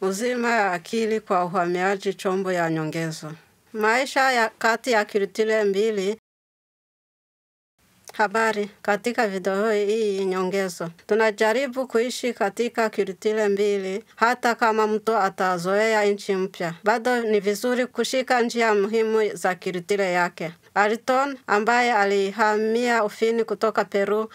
uzima ya akili kwa uhamiaji chombo ya nyongezo. Maisha ya kati ya kilitile mbili Habari, katika video hii nyongezo, tunajaribu kuishi katika kilitile mbili, hata kama mtu atazoea nchi mpya, bado ni vizuri kushika njia muhimu za kilitile yake. Ariton ambaye alihamia Ufini kutoka Peru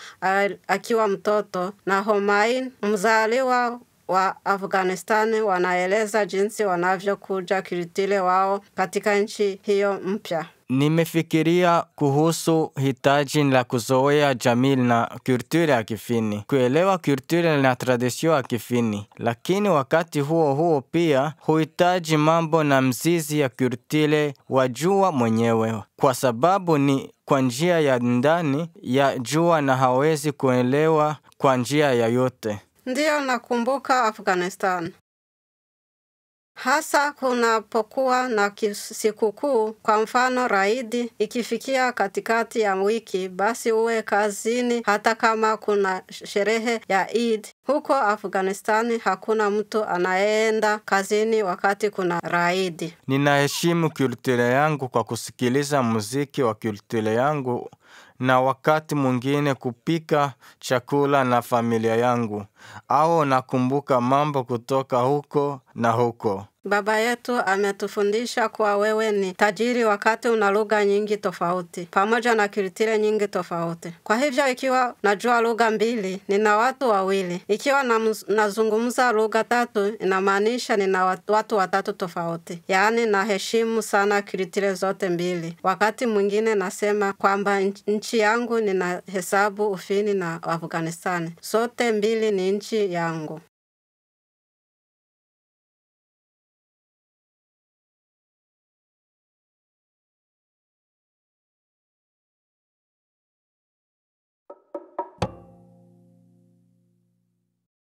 akiwa mtoto na Homain mzaliwa wa Afghanistan wanaeleza jinsi wanavyokuja kiritile wao katika nchi hiyo mpya. Nimefikiria kuhusu hitaji la kuzoea jamii na kulture ya Kifini, kuelewa kulture na tradisio ya Kifini, lakini wakati huo huo pia huhitaji mambo na mzizi ya kulture wajua mwenyewe, kwa sababu ni kwa njia ya ndani ya jua na hawezi kuelewa kwa njia yote. Ndiyo nakumbuka Afghanistan, hasa kunapokuwa na sikukuu, kwa mfano Raidi ikifikia katikati ya wiki, basi uwe kazini hata kama kuna sherehe ya Eid. Huko Afghanistani hakuna mtu anayeenda kazini wakati kuna Raidi. Ninaheshimu kultura yangu kwa kusikiliza muziki wa kultura yangu na wakati mwingine kupika chakula na familia yangu au nakumbuka mambo kutoka huko na huko. Baba yetu ametufundisha kuwa wewe ni tajiri wakati una lugha nyingi tofauti pamoja na kilitire nyingi tofauti. Kwa hivyo, ikiwa najua lugha mbili, nina watu wawili. Ikiwa nazungumza lugha tatu, inamaanisha nina watu watatu tofauti. Yaani naheshimu sana kiritile zote mbili. Wakati mwingine nasema kwamba nchi yangu nina hesabu Ufini na Afghanistani. Zote mbili ni nchi yangu.